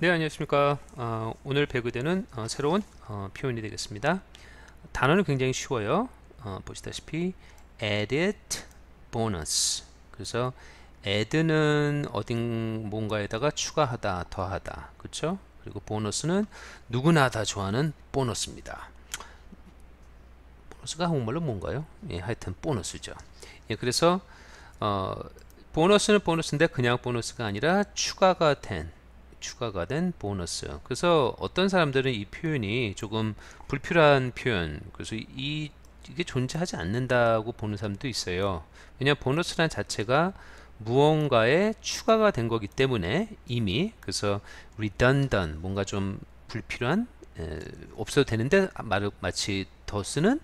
네 안녕하십니까 어, 오늘 배그되는 어, 새로운 어, 표현이 되겠습니다 단어는 굉장히 쉬워요 어, 보시다시피 edit bonus 그래서 add는 어딘 뭔가에다가 추가하다 더하다 그쵸 그리고 보너스는 누구나 다 좋아하는 보너스입니다 보너스가 한국말로 뭔가요 예 하여튼 보너스죠 예 그래서 보너스는 어, 보너스인데 그냥 보너스가 아니라 추가가 된 추가가 된 보너스 그래서 어떤 사람들은 이 표현이 조금 불필요한 표현 그래서 이 이게 존재하지 않는다고 보는 사람도 있어요 왜냐면 보너스란 자체가 무언가에 추가가 된 거기 때문에 이미 그래서 redundant 뭔가 좀 불필요한 에, 없어도 되는데 마치 더 쓰는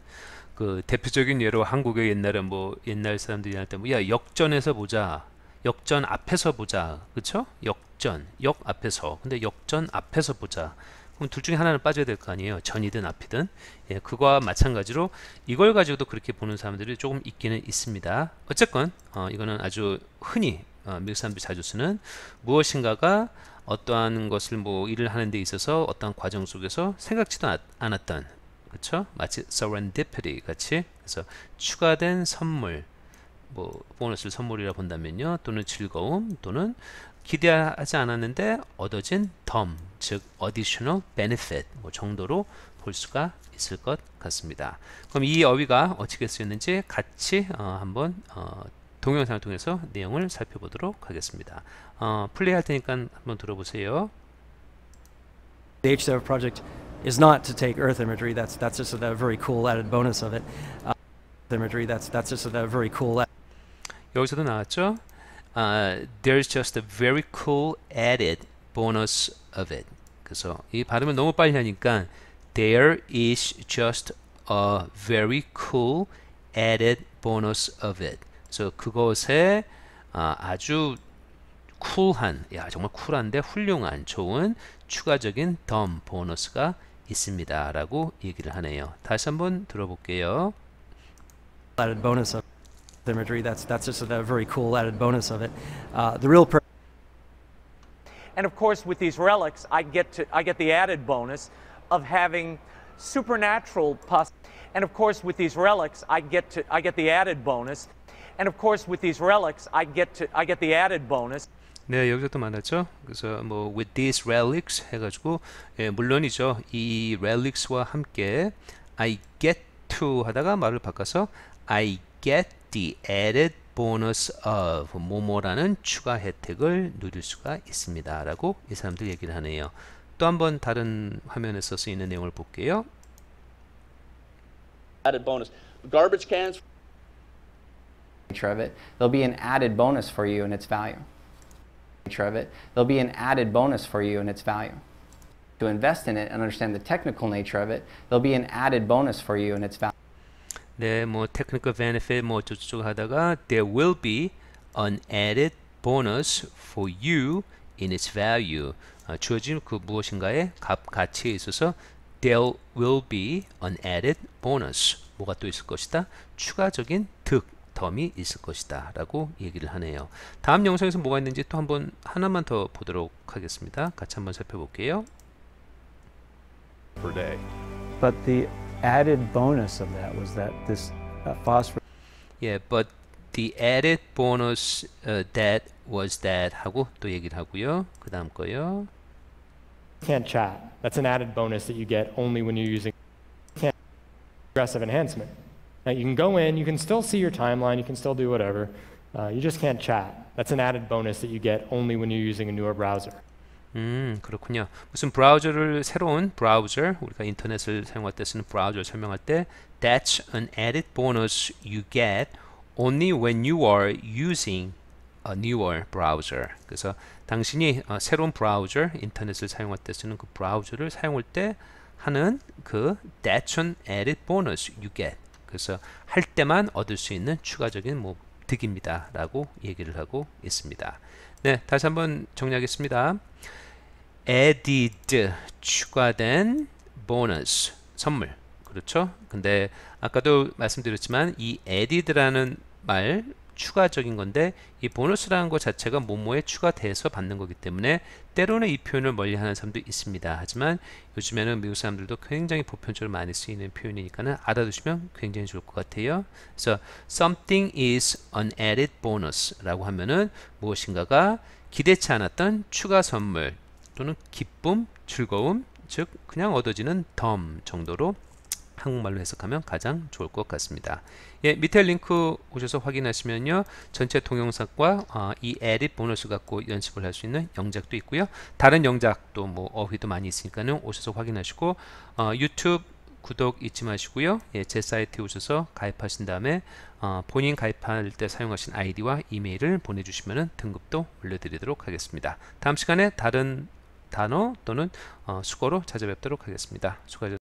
그 대표적인 예로 한국의 옛날에 뭐 옛날 사람들이 할때뭐야 역전에서 보자 역전 앞에서 보자. 그쵸? 역전, 역 앞에서. 근데 역전 앞에서 보자. 그럼 둘 중에 하나는 빠져야 될 거 아니에요. 전이든 앞이든. 예, 그거와 마찬가지로 이걸 가지고도 그렇게 보는 사람들이 조금 있기는 있습니다. 어쨌건 어, 이거는 아주 흔히 어, 미국 사람들이 자주 쓰는 무엇인가가 어떠한 것을 뭐 일을 하는 데 있어서 어떠 과정 속에서 생각지도 않, 았던그렇 마치 serendipity 같이 그래서 추가된 선물 뭐 보너스를 선물이라 본다면요 또는 즐거움 또는 기대하지 않았는데 얻어진 덤, 즉 additional benefit 뭐 정도로 볼 수가 있을 것 같습니다. 그럼 이 어휘가 어떻게 쓰였는지 같이 어, 한번 어, 동영상을 통해서 내용을 살펴보도록 하겠습니다. 어, 플레이할 테니까 한번 들어보세요. The H7 project is not to take Earth imagery. That's that's just a very cool added bonus of it. Uh, imagery. That's that's just a very cool. 여기서도 나왔죠? Uh, there's just a very cool added bonus of it. 그래서 이 발음을 너무 빨리 하니까 there is just a very cool added bonus of it. 그래서 그것에 아, 아주 쿨한, 야 정말 쿨한데 훌륭한 좋은 추가적인 덤 보너스가 있습니다라고 얘기를 하네요. 다시 한번 들어볼게요. Added bonus imagery. That's, that's just a very cool added bonus of it. Uh, the real and of course, with these relics, I get, to, I get the added bonus of having supernatural pos- And of course, with these relics, I get, to, I get the added bonus. And of course, with these relics, I get, to, I get the added bonus. 네, 여기서 또 만났죠. 그래서 뭐 with these relics 해가지고 예, 물론이죠. 이 relics와 함께 I get to 하다가 말을 바꿔서 I get the added bonus of 뭐뭐라는 추가 혜택을 누릴 수가 있습니다. 라고 이 사람들 얘기를 하네요. 또 한번 다른 화면에서 쓰이는 내용을 볼게요. Added bonus. Garbage cans. Nature of it. There'll be an added bonus for you and its value. Nature of it. There'll be an added bonus for you and its value. To invest in it and understand the technical nature of it, there'll be an added bonus for you and its value. 네, 뭐 technical benefit 뭐 어쩌고저쩌고 하다가 there will be an added bonus for you in its value. 아, 주어진 그 무엇인가의 값 가치에 있어서 there will be an added bonus. 뭐가 또 있을 것이다? 추가적인 득 덤이 있을 것이다 라고 얘기를 하네요 다음 영상에서 뭐가 있는지 또 한번 하나만 더 보도록 하겠습니다 같이 한번 살펴볼게요 per day. But the added bonus of that was that this uh, phosphorus. Yeah, but the added bonus uh, that was that 하고 또 얘기를 하고요. 그다음 거요. Can't chat. That's an added bonus that you get only when you're using can't enhancement. Now you can go in, you can still see your timeline, you can still do whatever. Uh, you just can't chat. That's an added bonus that you get only when you're using a newer browser. 음 그렇군요 무슨 브라우저를 새로운 브라우저 우리가 인터넷을 사용할 때 쓰는 브라우저를 설명할 때 that's an added bonus you get only when you are using a newer browser 그래서 당신이 어, 새로운 브라우저 인터넷을 사용할 때 쓰는 그 브라우저를 사용할 때 하는 그 that's an added bonus you get 그래서 할 때만 얻을 수 있는 추가적인 뭐 득입니다 라고 얘기를 하고 있습니다 네 다시 한번 정리하겠습니다 added 추가된 보너스 선물 그렇죠? 근데 아까도 말씀드렸지만 이 added라는 말 추가적인 건데 이 보너스라는 것 자체가 뭐뭐에 추가돼서 받는 거기 때문에 때로는 이 표현을 멀리하는 사람도 있습니다. 하지만 요즘에는 미국 사람들도 굉장히 보편적으로 많이 쓰이는 표현이니까는 알아두시면 굉장히 좋을 것 같아요. 그래서 something is an added bonus라고 하면은 무엇인가가 기대치 않았던 추가 선물 또는 기쁨, 즐거움, 즉 그냥 얻어지는 덤 정도로 한국말로 해석하면 가장 좋을 것 같습니다. 예, 밑에 링크 오셔서 확인하시면요. 전체 동영상과 어, 이 에딧 보너스 갖고 연습을 할 수 있는 영작도 있고요. 다른 영작도 뭐 어휘도 많이 있으니까는 오셔서 확인하시고 어, 유튜브 구독 잊지 마시고요. 예, 제 사이트에 오셔서 가입하신 다음에 어, 본인 가입할 때 사용하신 아이디와 이메일을 보내주시면 등급도 올려드리도록 하겠습니다. 다음 시간에 다른 단어 또는 어, 수고로 찾아뵙도록 하겠습니다. 수고하셨습니다.